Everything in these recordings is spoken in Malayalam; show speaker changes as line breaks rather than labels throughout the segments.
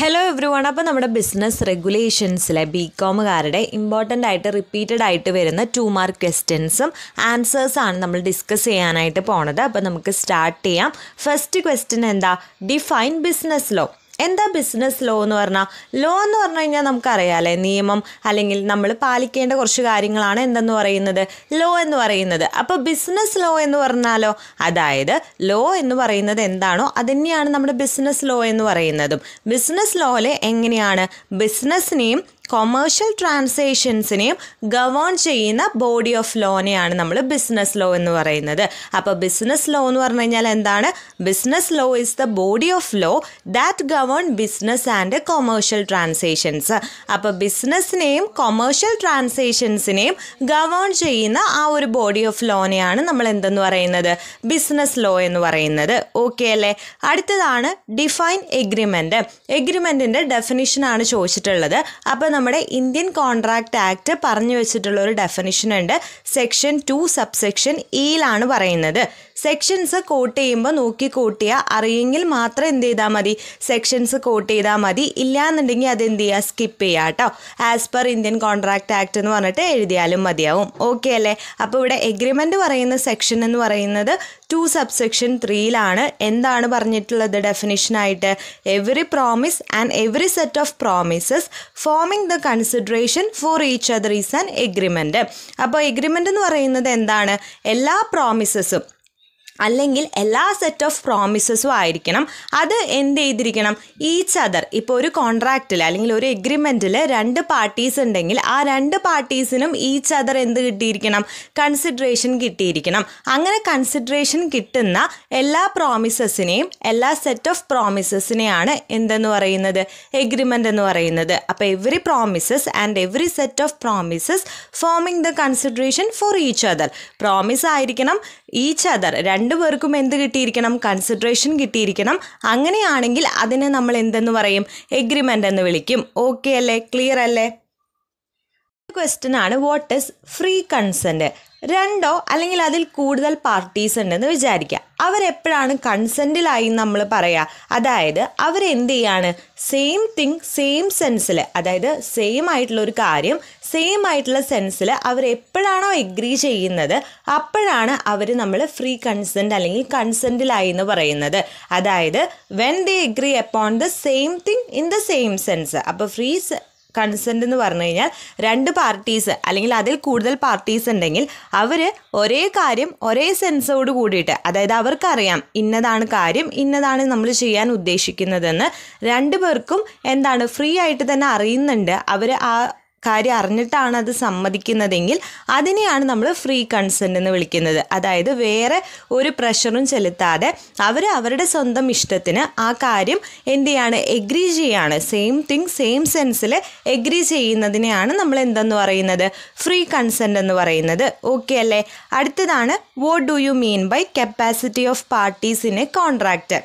ഹലോ എവ്രി വൺ അപ്പോൾ നമ്മുടെ ബിസിനസ് റെഗുലേഷൻസിലെ ബി കോമുകാരുടെ ഇമ്പോർട്ടൻ്റ് ആയിട്ട് റിപ്പീറ്റഡ് ആയിട്ട് വരുന്ന ടു മാർക്ക് ക്വസ്റ്റ്യൻസും ആൻസേഴ്സാണ് നമ്മൾ ഡിസ്കസ് ചെയ്യാനായിട്ട് പോണത് അപ്പോൾ നമുക്ക് സ്റ്റാർട്ട് ചെയ്യാം ഫസ്റ്റ് ക്വസ്റ്റ്യൻ എന്താ ഡിഫൈൻ ബിസിനസ് ലോ എന്താ ബിസിനസ് ലോ എന്ന് പറഞ്ഞാൽ ലോ എന്ന് പറഞ്ഞു കഴിഞ്ഞാൽ നമുക്കറിയാലേ നിയമം അല്ലെങ്കിൽ നമ്മൾ പാലിക്കേണ്ട കുറച്ച് കാര്യങ്ങളാണ് എന്തെന്ന് പറയുന്നത് ലോ എന്ന് പറയുന്നത് അപ്പോൾ ബിസിനസ് ലോ എന്ന് പറഞ്ഞാലോ അതായത് ലോ എന്ന് പറയുന്നത് എന്താണോ അതിനെയാണ് നമ്മുടെ ബിസിനസ് ലോ എന്ന് പറയുന്നതും ബിസിനസ് ലോയിൽ എങ്ങനെയാണ് ബിസിനസ്സിനെയും കൊമേഴ്ഷ്യൽ ട്രാൻസാക്ഷൻസിനെയും ഗവേൺ ചെയ്യുന്ന ബോഡി ഓഫ് ലോനെയാണ് നമ്മൾ ബിസിനസ് ലോ എന്ന് പറയുന്നത് അപ്പോൾ ബിസിനസ് ലോ എന്ന് പറഞ്ഞു കഴിഞ്ഞാൽ എന്താണ് business law is the body of law that govern business and commercial transactions അപ്പോൾ ബിസിനസ്സിനെയും കൊമേഴ്ഷ്യൽ ട്രാൻസാക്ഷൻസിനെയും ഗവേൺ ചെയ്യുന്ന ആ ഒരു ബോഡി ഓഫ് ലോനെയാണ് നമ്മൾ എന്തെന്ന് പറയുന്നത് ബിസിനസ് ലോ എന്ന് പറയുന്നത് ഓക്കെ അല്ലേ അടുത്തതാണ് ഡിഫൈൻ എഗ്രിമെൻറ്റ് എഗ്രിമെൻറ്റിൻ്റെ ഡെഫിനിഷനാണ് ചോദിച്ചിട്ടുള്ളത് അപ്പോൾ നമ്മുടെ ഇന്ത്യൻ കോൺട്രാക്ട് ആക്ട് പറഞ്ഞു വെച്ചിട്ടുള്ള ഒരു ഡെഫിനിഷൻ ഉണ്ട് സെക്ഷൻ ടു സബ്സെക്ഷൻ ഇയിലാണ് പറയുന്നത് സെക്ഷൻസ് കോട്ട് ചെയ്യുമ്പോൾ നോക്കി കോട്ട് ചെയ്യുക അറിയെങ്കിൽ മാത്രം എന്ത് ചെയ്താൽ മതി സെക്ഷൻസ് കോട്ട് ചെയ്താൽ മതി ഇല്ലയെന്നുണ്ടെങ്കിൽ അത് എന്ത് ചെയ്യുക സ്കിപ്പ് ചെയ്യുക കേട്ടോ as per Indian contract act എന്ന് പറഞ്ഞിട്ട് എഴുതിയാലും മതിയാവും ഓക്കെ അല്ലേ അപ്പോൾ ഇവിടെ എഗ്രിമെൻറ്റ് പറയുന്ന സെക്ഷൻ എന്ന് പറയുന്നത് ടു സബ്സെക്ഷൻ ത്രീയിലാണ് എന്താണ് പറഞ്ഞിട്ടുള്ളത് ഡെഫിനിഷനായിട്ട് every promise and every set of promises forming the consideration for each other is an agreement അപ്പോൾ എഗ്രിമെൻ്റ് എന്ന് പറയുന്നത് എന്താണ് എല്ലാ പ്രോമിസസും അല്ലെങ്കിൽ എല്ലാ സെറ്റ് ഓഫ് പ്രോമിസസും ആയിരിക്കണം അത് എന്ത് ചെയ്തിരിക്കണം ഈച്ച് അതർ ഇപ്പോൾ ഒരു കോൺട്രാക്റ്റിൽ അല്ലെങ്കിൽ ഒരു എഗ്രിമെൻറ്റിൽ രണ്ട് പാർട്ടീസ് ഉണ്ടെങ്കിൽ ആ രണ്ട് പാർട്ടീസിനും ഈച്ച് അതർ എന്ത് കിട്ടിയിരിക്കണം കൺസിഡറേഷൻ കിട്ടിയിരിക്കണം അങ്ങനെ കൺസിഡറേഷൻ കിട്ടുന്ന എല്ലാ പ്രോമിസസിനെയും എല്ലാ സെറ്റ് ഓഫ് പ്രോമിസസിനെയാണ് എന്തെന്ന് പറയുന്നത് എഗ്രിമെൻ്റ് എന്ന് പറയുന്നത് അപ്പോൾ every promises and every set of promises forming the consideration for each other promise ആയിരിക്കണം ഈച്ച് അതർ രണ്ട് രണ്ടുപേർക്കും എന്ത് കിട്ടിയിരിക്കണം കൺസിഡറേഷൻ കിട്ടിയിരിക്കണം അങ്ങനെയാണെങ്കിൽ അതിനെ നമ്മൾ എന്തെന്ന് പറയും എഗ്രിമെൻ്റ് എന്ന് വിളിക്കും ഓക്കെ അല്ലേ ക്ലിയർ അല്ലേ ക്വസ്റ്റ്യൻ ആണ് വാട്ട് ഇസ് ഫ്രീ കൺസെൻറ്റ് രണ്ടോ അല്ലെങ്കിൽ അതിൽ കൂടുതൽ പാർട്ടീസ് ഉണ്ടെന്ന് വിചാരിക്കുക അവരെപ്പോഴാണ് കൺസെൻറ്റിലായി നമ്മൾ പറയുക അതായത് അവരെന്ത് ചെയ്യാണ് സെയിം തിങ് സെയിം സെൻസിൽ അതായത് സെയിം ആയിട്ടുള്ള ഒരു കാര്യം സെയിം ആയിട്ടുള്ള സെൻസിൽ അവരെപ്പോഴാണോ എഗ്രി ചെയ്യുന്നത് അപ്പോഴാണ് അവർ നമ്മൾ ഫ്രീ കൺസെൻറ് അല്ലെങ്കിൽ കൺസെൻറ്റിലായി എന്ന് പറയുന്നത് അതായത് when they agree upon the same thing in the same sense അപ്പോൾ ഫ്രീ കൺസെൻ്റ് എന്ന് പറഞ്ഞു കഴിഞ്ഞാൽ രണ്ട് പാർട്ടീസ് അല്ലെങ്കിൽ അതിൽ കൂടുതൽ പാർട്ടീസ് ഉണ്ടെങ്കിൽ അവർ ഒരേ കാര്യം ഒരേ സെൻസോട് കൂടിയിട്ട് അതായത് അവർക്കറിയാം ഇന്നതാണ് കാര്യം ഇന്നതാണ് നമ്മൾ ചെയ്യാൻ ഉദ്ദേശിക്കുന്നതെന്ന് രണ്ടു പേർക്കും എന്താണ് ഫ്രീ ആയിട്ട് തന്നെ അറിയുന്നുണ്ട് അവർ ആ കാര്യം അറിഞ്ഞിട്ടാണ് അത് സമ്മതിക്കുന്നതെങ്കിൽ അതിനെയാണ് നമ്മൾ ഫ്രീ കൺസെൻ്റ് എന്ന് വിളിക്കുന്നത് അതായത് വേറെ ഒരു പ്രഷറും ചെലുത്താതെ അവർ അവരുടെ സ്വന്തം ഇഷ്ടത്തിന് ആ കാര്യം എന്ത് ചെയ്യാണ് എഗ്രി ചെയ്യാണ് സെയിം തിങ് സെയിം സെൻസിൽ എഗ്രി ചെയ്യുന്നതിനെയാണ് നമ്മൾ എന്തെന്ന് പറയുന്നത് ഫ്രീ കൺസെൻ്റ് എന്ന് പറയുന്നത് ഓക്കെ അല്ലേ അടുത്തതാണ് what do you mean by capacity of parties in a contract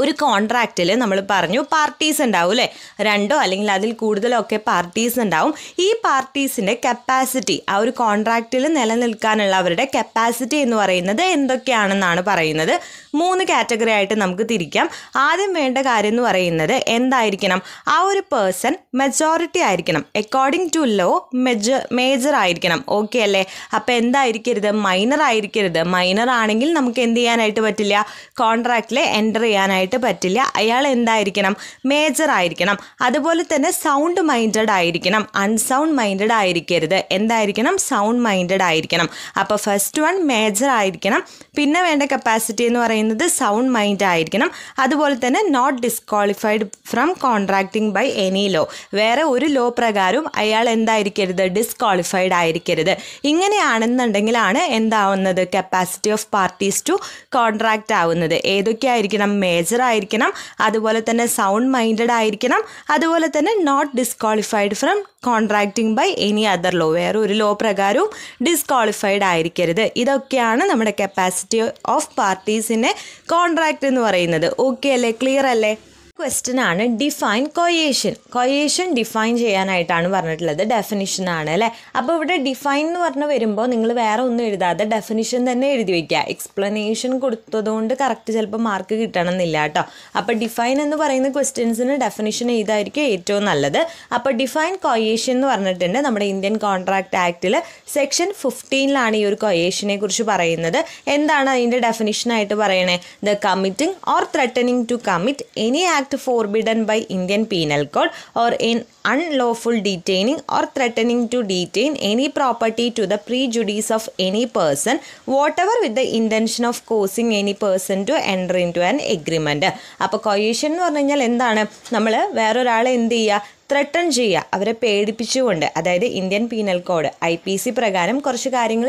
ഒരു കോൺട്രാക്റ്റിൽ നമ്മൾ പറഞ്ഞു പാർട്ടീസ് ഉണ്ടാവും അല്ലേ രണ്ടോ അല്ലെങ്കിൽ അതിൽ കൂടുതലോ ഒക്കെ പാർട്ടീസ് ഉണ്ടാവും ഈ പാർട്ടീസിൻ്റെ കപ്പാസിറ്റി ആ ഒരു കോൺട്രാക്റ്റിൽ നിലനിൽക്കാനുള്ള അവരുടെ കപ്പാസിറ്റി എന്ന് പറയുന്നത് എന്തൊക്കെയാണെന്നാണ് പറയുന്നത് മൂന്ന് കാറ്റഗറി ആയിട്ട് നമുക്ക് തിരിക്കാം ആദ്യം വേണ്ട കാര്യം എന്ന് പറയുന്നത് എന്തായിരിക്കണം ആ ഒരു പേഴ്സൺ മെജോറിറ്റി ആയിരിക്കണം അക്കോർഡിംഗ് ടു ലോ മെജ മേജർ ആയിരിക്കണം ഓക്കെ അല്ലേ അപ്പോൾ എന്തായിരിക്കരുത് മൈനർ ആയിരിക്കരുത് മൈനർ ആണെങ്കിൽ നമുക്ക് എന്ത് ചെയ്യാനായിട്ട് പറ്റില്ല കോൺട്രാക്റ്റിൽ എൻ്റർ ചെയ്യാനായിട്ട് ചെയ്യാനായിട്ട് പറ്റില്ല അയാൾ എന്തായിരിക്കണം മേജർ ആയിരിക്കണം അതുപോലെ തന്നെ സൗണ്ട് മൈൻഡഡ് ആയിരിക്കണം അൺസൗണ്ട് മൈൻഡഡ് ആയിരിക്കരുത് എന്തായിരിക്കണം സൗണ്ട് മൈൻഡഡ് ആയിരിക്കണം അപ്പോൾ ഫസ്റ്റ് വൺ മേജർ ആയിരിക്കണം പിന്നെ വേണ്ട കപ്പാസിറ്റി എന്ന് പറയുന്നത് സൗണ്ട് മൈൻഡ് ആയിരിക്കണം അതുപോലെ തന്നെ not disqualified from contracting by any law വേറെ ഒരു ലോ പ്രകാരവും അയാൾ എന്തായിരിക്കരുത് ഡിസ്ക്വാളിഫൈഡ് ആയിരിക്കരുത് ഇങ്ങനെയാണെന്നുണ്ടെങ്കിലാണ് എന്താവുന്നത് capacity of parties to contract ആവുന്നത് ഏതൊക്കെയായിരിക്കണം മേജർ ആയിരിക്കണം അതുപോലെ തന്നെ സൗണ്ട് മൈൻഡഡ് ആയിരിക്കണം അതുപോലെ തന്നെ not disqualified from contracting by any other law വേറെ ഒരു ലോ പ്രകാരവും ഡിസ്ക്വാളിഫൈഡ് ആയിരിക്കരുത് ഇതൊക്കെയാണ് നമ്മുടെ കപ്പാസിറ്റി ഓഫ് പാർട്ടീസിൻ്റെ കോൺട്രാക്റ്റ് എന്ന് പറയുന്നത് ഓക്കെ അല്ലേ ക്ലിയർ അല്ലേ ക്വസ്റ്റ്യൻ ആണ് ഡിഫൈൻ കൊയേഷൻ കൊയേഷൻ ഡിഫൈൻ ചെയ്യാനായിട്ടാണ് പറഞ്ഞിട്ടുള്ളത് ഡെഫിനിഷൻ ആണ് അല്ലേ അപ്പോൾ ഇവിടെ ഡിഫൈൻ എന്ന് പറഞ്ഞ് വരുമ്പോൾ നിങ്ങൾ വേറെ ഒന്നും എഴുതാതെ ഡെഫിനിഷൻ തന്നെ എഴുതി വയ്ക്കുക എക്സ്പ്ലനേഷൻ കൊടുത്തതുകൊണ്ട് കറക്റ്റ് ചിലപ്പോൾ മാർക്ക് എന്നില്ല കേട്ടോ അപ്പോൾ ഡിഫൈൻ എന്ന് പറയുന്ന ക്വസ്റ്റ്യൻസിന് ഡെഫിനിഷൻ എഴുതായിരിക്കും ഏറ്റവും നല്ലത് അപ്പോൾ ഡിഫൈൻ കൊയേഷൻ എന്ന് പറഞ്ഞിട്ടുണ്ട് നമ്മുടെ ഇന്ത്യൻ കോൺട്രാക്ട് ആക്റ്റിൽ സെക്ഷൻ ഫിഫ്റ്റീനിലാണ് ഈ ഒരു കൊയേഷനെ കുറിച്ച് പറയുന്നത് എന്താണ് അതിൻ്റെ ഡെഫിനിഷനായിട്ട് പറയണേ the committing or threatening to commit any act act forbidden by Indian penal code or in unlawful detaining or threatening to detain any property to the prejudice of any person whatever with the intention of causing any person to enter into an agreement അപ്പോൾ കൊയ്യൂഷൻ എന്ന് പറഞ്ഞു കഴിഞ്ഞാൽ എന്താണ് നമ്മൾ വേറൊരാളെ എന്ത് ചെയ്യുക ത്രട്ടൺ ചെയ്യുക അവരെ പേടിപ്പിച്ചുകൊണ്ട് അതായത് Indian penal code I P C പ്രകാരം കുറച്ച് കാര്യങ്ങൾ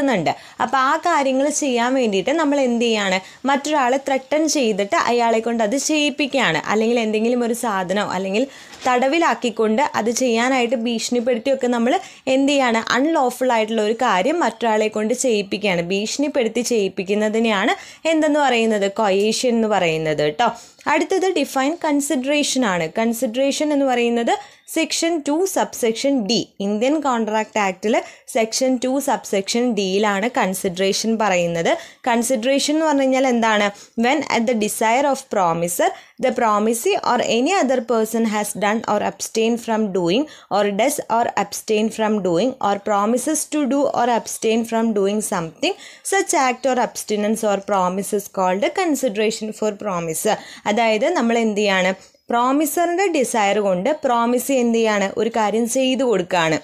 എന്നുണ്ട് അപ്പോൾ ആ കാര്യങ്ങൾ ചെയ്യാൻ വേണ്ടിയിട്ട് നമ്മൾ എന്ത് ചെയ്യുകയാണ് മറ്റൊരാളെ ത്രട്ടൺ ചെയ്തിട്ട് അയാളെ കൊണ്ട് അത് ചെയ്യിപ്പിക്കുകയാണ് അല്ലെങ്കിൽ എന്തെങ്കിലും ഒരു സാധനം അല്ലെങ്കിൽ തടവിലാക്കിക്കൊണ്ട് അത് ചെയ്യാനായിട്ട് ഭീഷണിപ്പെടുത്തിയൊക്കെ നമ്മൾ എന്ത് ചെയ്യാണ് അൺലോഫുൾ ആയിട്ടുള്ള ഒരു കാര്യം മറ്റൊരാളെ കൊണ്ട് ചെയ്യിപ്പിക്കുകയാണ് ഭീഷണിപ്പെടുത്തി ചെയ്യിപ്പിക്കുന്നതിനെയാണ് എന്തെന്ന് പറയുന്നത് കൊയേഷ്യൻ എന്ന് പറയുന്നത് കേട്ടോ അടുത്തത് ഡിഫൈൻ കൺസിഡറേഷൻ ആണ് കൺസിഡറേഷൻ എന്ന് പറയുന്നത് section two subsection D Indian contract ആക്ടിൽ സെക്ഷൻ ടു സബ്സെക്ഷൻ ഡിയിലാണ് കൺസിഡറേഷൻ പറയുന്നത് കൺസിഡറേഷൻ എന്ന് പറഞ്ഞു കഴിഞ്ഞാൽ എന്താണ് when at the desire of promisor the promisee or any other person has done or abstain from doing or does or abstain from doing or promises to do or abstain from doing something such act or abstinence or promises called consideration for promise അതായത് നമ്മൾ എന്ത് ചെയ്യാണ് പ്രോമിസറിൻ്റെ ഡിസയർ കൊണ്ട് പ്രോമിസ് എന്ത് ചെയ്യാണ് ഒരു കാര്യം ചെയ്തു കൊടുക്കുകയാണ്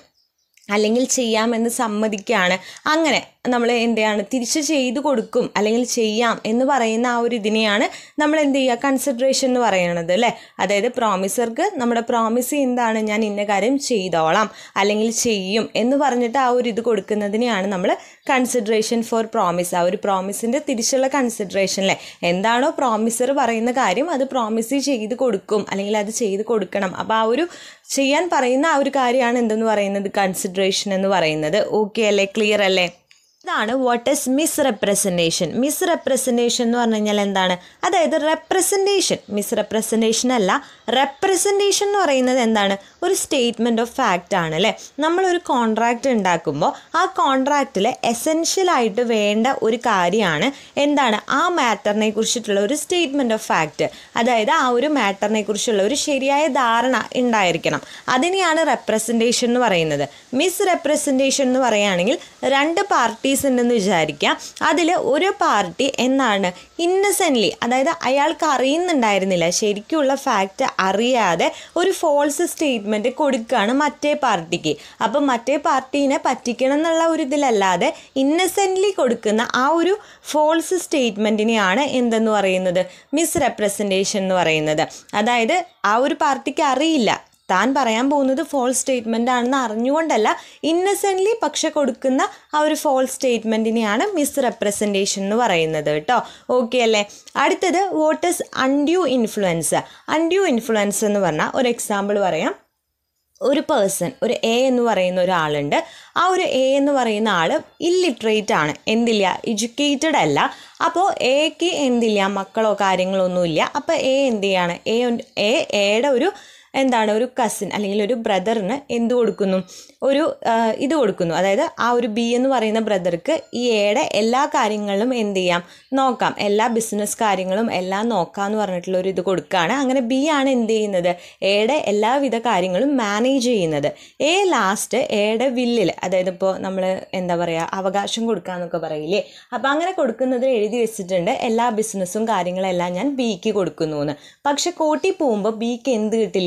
അല്ലെങ്കിൽ ചെയ്യാമെന്ന് സമ്മതിക്കുകയാണ് അങ്ങനെ നമ്മൾ എന്താണ് തിരിച്ച് ചെയ്തു കൊടുക്കും അല്ലെങ്കിൽ ചെയ്യാം എന്ന് പറയുന്ന ആ ഒരു ഇതിനെയാണ് നമ്മൾ എന്ത് ചെയ്യുക കൺസിഡറേഷൻ എന്ന് പറയുന്നത് അല്ലേ അതായത് പ്രോമിസർക്ക് നമ്മുടെ പ്രോമിസ് എന്താണ് ഞാൻ ഇന്ന കാര്യം ചെയ്തോളാം അല്ലെങ്കിൽ ചെയ്യും എന്ന് പറഞ്ഞിട്ട് ആ ഒരു ഇത് കൊടുക്കുന്നതിനെയാണ് നമ്മൾ കൺസിഡറേഷൻ ഫോർ പ്രോമിസ് ആ ഒരു പ്രോമിസിൻ്റെ തിരിച്ചുള്ള കൺസിഡറേഷൻ അല്ലേ എന്താണോ പ്രോമിസർ പറയുന്ന കാര്യം അത് പ്രോമിസ് ചെയ്ത് കൊടുക്കും അല്ലെങ്കിൽ അത് ചെയ്ത് കൊടുക്കണം അപ്പോൾ ആ ഒരു ചെയ്യാൻ പറയുന്ന ആ ഒരു കാര്യമാണ് എന്തെന്ന് പറയുന്നത് കൺസിഡറേഷൻ എന്ന് പറയുന്നത് ഓക്കെ അല്ലേ ക്ലിയർ അല്ലേ ഇതാണ് what is misrepresentation misrepresentation എന്ന് പറഞ്ഞു കഴിഞ്ഞാൽ എന്താണ് അതായത് റെപ്രസെൻറ്റേഷൻ മിസ് റെപ്രസെൻറ്റേഷൻ അല്ല റെപ്രസെൻറ്റേഷൻ എന്ന് പറയുന്നത് എന്താണ് ഒരു സ്റ്റേറ്റ്മെൻറ്റ് ഓഫ് ഫാക്റ്റ് ആണ് അല്ലേ നമ്മളൊരു കോൺട്രാക്റ്റ് ഉണ്ടാക്കുമ്പോൾ ആ കോൺട്രാക്റ്റിൽ എസെൻഷ്യലായിട്ട് വേണ്ട ഒരു കാര്യമാണ് എന്താണ് ആ മാറ്ററിനെ കുറിച്ചിട്ടുള്ള ഒരു സ്റ്റേറ്റ്മെൻറ്റ് ഓഫ് ഫാക്റ്റ് അതായത് ആ ഒരു മാറ്ററിനെ കുറിച്ചുള്ള ഒരു ശരിയായ ധാരണ ഉണ്ടായിരിക്കണം അതിനെയാണ് റെപ്രസെൻറ്റേഷൻ എന്ന് പറയുന്നത് മിസ് റെപ്രസെൻറ്റേഷൻ എന്ന് പറയുകയാണെങ്കിൽ രണ്ട് പാർട്ടീസ് കേസ് ഉണ്ടെന്ന് വിചാരിക്കുക അതിൽ ഒരു പാർട്ടി എന്നാണ് ഇന്നസെൻ്റ്ലി അതായത് അയാൾക്ക് അറിയുന്നുണ്ടായിരുന്നില്ല ശരിക്കുള്ള ഫാക്റ്റ് അറിയാതെ ഒരു ഫോൾസ് സ്റ്റേറ്റ്മെൻറ്റ് കൊടുക്കുകയാണ് മറ്റേ പാർട്ടിക്ക് അപ്പം മറ്റേ പാർട്ടീനെ പറ്റിക്കണം എന്നുള്ള ഒരു ഇതിലല്ലാതെ ഇന്നസെൻ്റ്ലി കൊടുക്കുന്ന ആ ഒരു ഫോൾസ് സ്റ്റേറ്റ്മെൻറ്റിനെയാണ് എന്തെന്ന് പറയുന്നത് മിസ് റെപ്രസെൻറ്റേഷൻ എന്ന് പറയുന്നത് അതായത് ആ ഒരു പാർട്ടിക്ക് അറിയില്ല താൻ പറയാൻ പോകുന്നത് ഫോൾസ് സ്റ്റേറ്റ്മെൻ്റ് ആണെന്ന് അറിഞ്ഞുകൊണ്ടല്ല ഇന്നസെൻ്റ്ലി പക്ഷെ കൊടുക്കുന്ന ആ ഒരു ഫോൾസ് സ്റ്റേറ്റ്മെൻറ്റിനെയാണ് മിസ് റെപ്രസെൻറ്റേഷൻ എന്ന് പറയുന്നത് കേട്ടോ ഓക്കെ അല്ലേ അടുത്തത് what is undue influence undue influence എന്ന് പറഞ്ഞാൽ ഒരു എക്സാമ്പിൾ പറയാം ഒരു പേഴ്സൺ ഒരു എ എന്ന് പറയുന്ന ഒരാളുണ്ട് ആ ഒരു എ എന്ന് പറയുന്ന ആൾ ഇല്ലിറ്ററേറ്റ് ആണ് എന്തില്ല എഡ്യൂക്കേറ്റഡ് അല്ല അപ്പോൾ എക്ക് എന്തില്ല മക്കളോ കാര്യങ്ങളോ ഒന്നുമില്ല അപ്പോൾ എ എന്ത് ചെയ്യാണ് എ എ എയുടെ ഒരു എന്താണ് ഒരു കസിൻ അല്ലെങ്കിൽ ഒരു ബ്രദറിന് എന്ത് കൊടുക്കുന്നു ഒരു ഇത് കൊടുക്കുന്നു അതായത് ആ ഒരു ബി എന്ന് പറയുന്ന ബ്രദർക്ക് ഈ എയുടെ എല്ലാ കാര്യങ്ങളും എന്ത് ചെയ്യാം നോക്കാം എല്ലാ ബിസിനസ് കാര്യങ്ങളും എല്ലാം നോക്കാം എന്ന് പറഞ്ഞിട്ടുള്ള ഒരു ഇത് കൊടുക്കുകയാണ് അങ്ങനെ ബി ആണ് എന്ത് ചെയ്യുന്നത് എയുടെ എല്ലാവിധ കാര്യങ്ങളും മാനേജ് ചെയ്യുന്നത് എ ലാസ്റ്റ് എയുടെ വില്ലിൽ അതായത് ഇപ്പോൾ നമ്മൾ എന്താ പറയുക അവകാശം കൊടുക്കുക എന്നൊക്കെ പറയില്ലേ അപ്പോൾ അങ്ങനെ കൊടുക്കുന്നത് എഴുതി വെച്ചിട്ടുണ്ട് എല്ലാ ബിസിനസ്സും കാര്യങ്ങളെല്ലാം ഞാൻ ബിക്ക് കൊടുക്കുന്നു എന്ന് പക്ഷെ കോട്ടി പോകുമ്പോൾ ബിക്ക് എന്ത് കിട്ടില്ല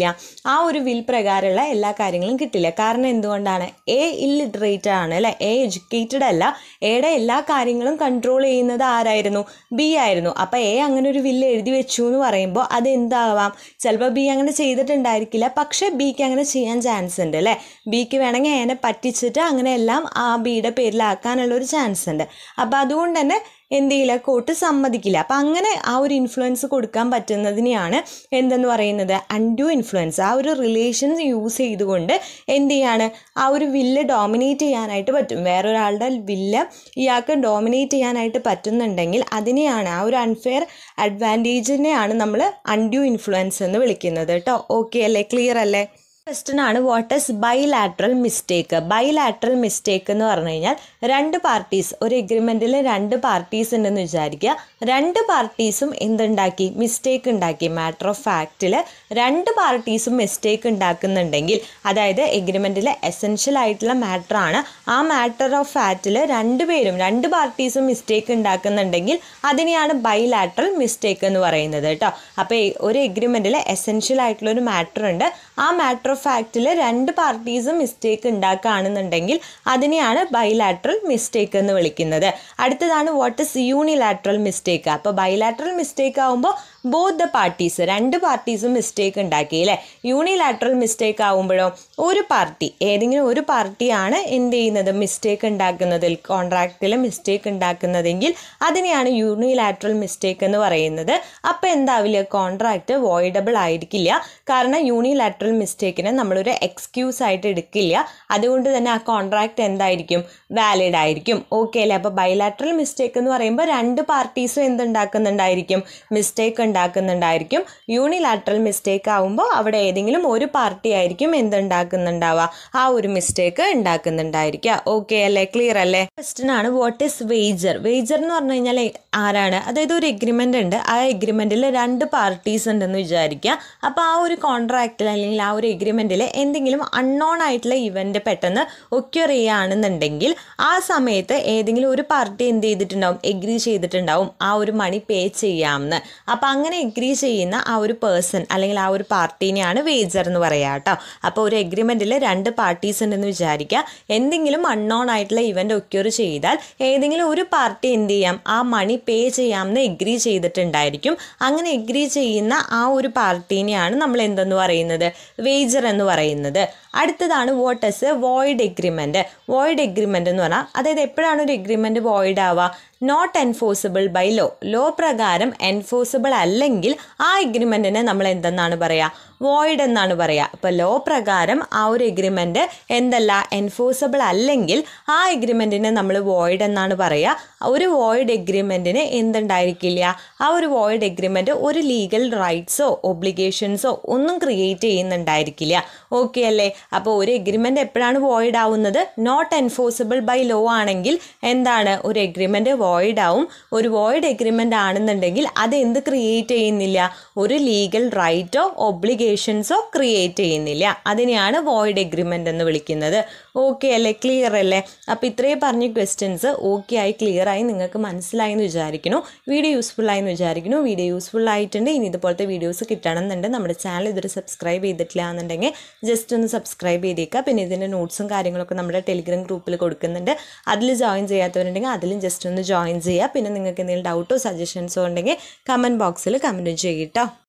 ആ ഒരു വിൽ പ്രകാരമുള്ള എല്ലാ കാര്യങ്ങളും കിട്ടില്ല കാരണം എന്തുകൊണ്ടാണ് എ ഇല്ലിറ്ററേറ്റഡ് ആണ് അല്ലെ എ എഡ്യൂക്കേറ്റഡ് അല്ല എയുടെ എല്ലാ കാര്യങ്ങളും കൺട്രോൾ ചെയ്യുന്നത് ആരായിരുന്നു ബി ആയിരുന്നു അപ്പം എ അങ്ങനെ ഒരു വില്ല് എഴുതി വെച്ചു എന്ന് പറയുമ്പോൾ അത് എന്താവാം ചിലപ്പോൾ ബി അങ്ങനെ ചെയ്തിട്ടുണ്ടായിരിക്കില്ല പക്ഷേ ബിക്ക് അങ്ങനെ ചെയ്യാൻ ചാൻസ് ഉണ്ട് അല്ലേ ബിക്ക് വേണമെങ്കിൽ എനെ പറ്റിച്ചിട്ട് അങ്ങനെ എല്ലാം ആ ബിയുടെ പേരിലാക്കാനുള്ള ഒരു ചാൻസ് ഉണ്ട് അപ്പോൾ അതുകൊണ്ട് തന്നെ എന്ത് ചെയ്യില്ല കോട്ട് സമ്മതിക്കില്ല അപ്പം അങ്ങനെ ആ ഒരു ഇൻഫ്ലുവൻസ് കൊടുക്കാൻ പറ്റുന്നതിനെയാണ് എന്തെന്ന് പറയുന്നത് അൻഡു ഇൻഫ്ലുവൻസ് ആ ഒരു റിലേഷൻസ് യൂസ് ചെയ്തുകൊണ്ട് എന്ത് ചെയ്യാണ് ആ ഒരു വില്ല് ഡോമിനേറ്റ് ചെയ്യാനായിട്ട് പറ്റും വേറൊരാളുടെ വില്ല് ഇയാൾക്ക് ഡോമിനേറ്റ് ചെയ്യാനായിട്ട് പറ്റുന്നുണ്ടെങ്കിൽ അതിനെയാണ് ആ ഒരു അൺഫെയർ അഡ്വാൻറ്റേജിനെയാണ് നമ്മൾ അൺഡ്യൂ ഇൻഫ്ലുവൻസ് എന്ന് വിളിക്കുന്നത് കേട്ടോ ഓക്കെ അല്ലേ ക്ലിയർ അല്ലേ ക്വസ്റ്റ്യൻ ആണ് what is bilateral mistake bilateral mistake എന്ന് പറഞ്ഞു കഴിഞ്ഞാൽ രണ്ട് പാർട്ടീസ് ഒരു എഗ്രിമെൻറ്റിൽ രണ്ട് പാർട്ടീസ് ഉണ്ടെന്ന് വിചാരിക്കുക രണ്ട് പാർട്ടീസും എന്തുണ്ടാക്കി മിസ്റ്റേക്ക് ഉണ്ടാക്കി മാറ്റർ ഓഫ് ഫാക്റ്റിൽ രണ്ട് പാർട്ടീസും മിസ്റ്റേക്ക് ഉണ്ടാക്കുന്നുണ്ടെങ്കിൽ അതായത് എഗ്രിമെൻറ്റിലെ എസെൻഷ്യൽ ആയിട്ടുള്ള മാറ്ററാണ് ആ മാറ്റർ ഓഫ് ഫാക്റ്റിൽ രണ്ട് പേരും രണ്ട് പാർട്ടീസും മിസ്റ്റേക്ക് ഉണ്ടാക്കുന്നുണ്ടെങ്കിൽ അതിനെയാണ് ബൈലാട്രൽ മിസ്റ്റേക്ക് എന്ന് പറയുന്നത് കേട്ടോ അപ്പോൾ ഒരു എഗ്രിമെൻറ്റിൽ എസെൻഷ്യൽ ആയിട്ടുള്ള ഒരു മാറ്റർ ഉണ്ട് ആ മാറ്റർ ഓഫ് ഫാക്റ്റിൽ രണ്ട് പാർട്ടീസും മിസ്റ്റേക്ക് ഉണ്ടാക്കുകയാണെന്നുണ്ടെങ്കിൽ അതിനെയാണ് ബൈലാട്രൽ മിസ്റ്റേക്ക് എന്ന് വിളിക്കുന്നത് അടുത്തതാണ് വാട്ട് ഇസ് യൂണിലാട്രൽ മിസ്റ്റേക്ക് അപ്പോൾ ബൈലാട്രൽ മിസ്റ്റേക്ക് ആകുമ്പോൾ ബോത്ത് ദ പാർട്ടീസ് രണ്ട് പാർട്ടീസും മിസ്റ്റേക്ക് ഉണ്ടാക്കി അല്ലേ യൂണിലാറ്ററൽ മിസ്റ്റേക്ക് ആകുമ്പോഴോ ഒരു പാർട്ടി ഏതെങ്കിലും ഒരു പാർട്ടിയാണ് എന്ത് ചെയ്യുന്നത് മിസ്റ്റേക്ക് ഉണ്ടാക്കുന്നതിൽ കോൺട്രാക്റ്റിൽ മിസ്റ്റേക്ക് ഉണ്ടാക്കുന്നതെങ്കിൽ അതിനെയാണ് യൂണിലാറ്ററൽ മിസ്റ്റേക്ക് എന്ന് പറയുന്നത് അപ്പോൾ എന്താവില്ല കോൺട്രാക്റ്റ് വോയിഡബിൾ ആയിരിക്കില്ല കാരണം യൂണിലാറ്ററൽ മിസ്റ്റേക്കിനെ നമ്മളൊരു എക്സ്ക്യൂസ് ആയിട്ട് എടുക്കില്ല അതുകൊണ്ട് തന്നെ ആ കോൺട്രാക്റ്റ് എന്തായിരിക്കും വാലിഡ് ആയിരിക്കും ഓക്കെ അല്ലേ അപ്പോൾ ബൈലാറ്ററൽ മിസ്റ്റേക്ക് എന്ന് പറയുമ്പോൾ രണ്ട് പാർട്ടീസും എന്തുണ്ടാക്കുന്നുണ്ടായിരിക്കും മിസ്റ്റേക്ക് ഉണ്ടാക്കുന്നുണ്ടായിരിക്കും യൂണിലാറ്ററൽ മിസ്റ്റേക്ക് ആവുമ്പോൾ അവിടെ ഏതെങ്കിലും ഒരു പാർട്ടി ആയിരിക്കും എന്തുണ്ടാക്കുന്നുണ്ടാവുക ആ ഒരു മിസ്റ്റേക്ക് ഉണ്ടാക്കുന്നുണ്ടായിരിക്കുക ഓക്കെ അല്ലേ ക്ലിയർ അല്ലേ ക്വസ്റ്റ്യൻ ആണ് വാട്ട് ഈസ് വേജർ വേജർ എന്ന് പറഞ്ഞു കഴിഞ്ഞാൽ ആരാണ് അതായത് ഒരു എഗ്രിമെൻ്റ് ഉണ്ട് ആ എഗ്രിമെൻറ്റിൽ രണ്ട് പാർട്ടീസ് ഉണ്ടെന്ന് വിചാരിക്കുക അപ്പോൾ ആ ഒരു കോൺട്രാക്റ്റിൽ അല്ലെങ്കിൽ ആ ഒരു എഗ്രിമെൻറ്റിൽ എന്തെങ്കിലും അൺനോൺ ആയിട്ടുള്ള ഇവൻ്റ് പെട്ടെന്ന് ഒക്കെ അറിയുകയാണെന്നുണ്ടെങ്കിൽ ആ സമയത്ത് ഏതെങ്കിലും ഒരു പാർട്ടി എന്ത് ചെയ്തിട്ടുണ്ടാവും എഗ്രി ചെയ്തിട്ടുണ്ടാവും ആ ഒരു മണി പേ ചെയ്യാമെന്ന് അപ്പോൾ അങ്ങനെ എഗ്രി ചെയ്യുന്ന ആ ഒരു പേഴ്സൺ അല്ലെങ്കിൽ ആ ഒരു പാർട്ടീനെയാണ് വേജർ എന്ന് പറയുക കേട്ടോ അപ്പോൾ ഒരു എഗ്രിമെൻറ്റിൽ രണ്ട് പാർട്ടീസ് ഉണ്ടെന്ന് വിചാരിക്കുക എന്തെങ്കിലും അൺനോൺ ആയിട്ടുള്ള ഇവൻ്റ് ഒക്യൂർ ചെയ്താൽ ഏതെങ്കിലും ഒരു പാർട്ടി എന്ത് ചെയ്യാം ആ മണി പേ ചെയ്യാമെന്ന് എഗ്രി ചെയ്തിട്ടുണ്ടായിരിക്കും അങ്ങനെ എഗ്രി ചെയ്യുന്ന ആ ഒരു പാർട്ടീനെയാണ് നമ്മൾ എന്തെന്ന് പറയുന്നത് വേജർ എന്ന് പറയുന്നത് അടുത്തതാണ് what void agreement void agreement എന്ന് പറഞ്ഞാൽ അതായത് എപ്പോഴാണ് ഒരു എഗ്രിമെൻറ്റ് വോയിഡ് ആവുക not enforceable by law law പ്രകാരം എൻഫോഴ്സിബിൾ അല്ലെങ്കിൽ ആ എഗ്രിമെൻറ്റിനെ നമ്മൾ എന്തെന്നാണ് പറയുക വോയിഡ് എന്നാണ് പറയുക അപ്പോൾ ലോ പ്രകാരം ആ ഒരു എഗ്രിമെൻ്റ് എന്തല്ല എൻഫോഴ്സബിൾ അല്ലെങ്കിൽ ആ എഗ്രിമെൻറ്റിനെ നമ്മൾ വോയിഡ് എന്നാണ് പറയുക ഒരു വോയിഡ് എഗ്രിമെൻറ്റിന് എന്തുണ്ടായിരിക്കില്ല ആ ഒരു വോയിഡ് എഗ്രിമെൻറ്റ് ഒരു ലീഗൽ റൈറ്റ്സോ ഒബ്ലിഗേഷൻസോ ഒന്നും ക്രിയേറ്റ് ചെയ്യുന്നുണ്ടായിരിക്കില്ല ഓക്കെ അല്ലേ അപ്പോൾ ഒരു എഗ്രിമെൻ്റ് എപ്പോഴാണ് വോയിഡ് ആവുന്നത് നോട്ട് എൻഫോഴ്സബിൾ ബൈ ലോ ആണെങ്കിൽ എന്താണ് ഒരു എഗ്രിമെൻറ്റ് വോയിഡ് ആവും ഒരു വോയിഡ് എഗ്രിമെൻ്റ് ആണെന്നുണ്ടെങ്കിൽ അത് എന്ത് ക്രിയേറ്റ് ചെയ്യുന്നില്ല ഒരു ലീഗൽ റൈറ്റോ ഒബ്ലിഗേഷൻ ഒബ്ലിഗേഷൻസോ ക്രിയേറ്റ് ചെയ്യുന്നില്ല അതിനെയാണ് വോയിഡ് എഗ്രിമെൻ്റ് എന്ന് വിളിക്കുന്നത് ഓക്കെ അല്ലേ ക്ലിയർ അല്ലേ അപ്പോൾ ഇത്രയും പറഞ്ഞ ക്വസ്റ്റ്യൻസ് ഓക്കെ ആയി ക്ലിയർ ആയി നിങ്ങൾക്ക് മനസ്സിലായി എന്ന് വിചാരിക്കുന്നു വീഡിയോ യൂസ്ഫുൾ ആയി എന്ന് വിചാരിക്കുന്നു വീഡിയോ യൂസ്ഫുൾ ആയിട്ടുണ്ട് ഇനി ഇതുപോലത്തെ വീഡിയോസ് കിട്ടണമെന്നുണ്ട് നമ്മുടെ ചാനൽ ഇതുവരെ സബ്സ്ക്രൈബ് ചെയ്തിട്ടില്ല എന്നുണ്ടെങ്കിൽ ജസ്റ്റ് ഒന്ന് സബ്സ്ക്രൈബ് ചെയ്തേക്കുക പിന്നെ ഇതിൻ്റെ നോട്ട്സും കാര്യങ്ങളൊക്കെ നമ്മുടെ ടെലിഗ്രാം ഗ്രൂപ്പിൽ കൊടുക്കുന്നുണ്ട് അതിൽ ജോയിൻ ചെയ്യാത്തവരുണ്ടെങ്കിൽ അതിലും ജസ്റ്റ് ഒന്ന് ജോയിൻ ചെയ്യുക പിന്നെ നിങ്ങൾക്ക് എന്തെങ്കിലും ഡൗട്ടോ സജഷൻസോ ഉണ്ടെങ്കിൽ കമൻറ്റ് ബോക്സിൽ കമൻറ്റ് ചെയ്യട്ടോ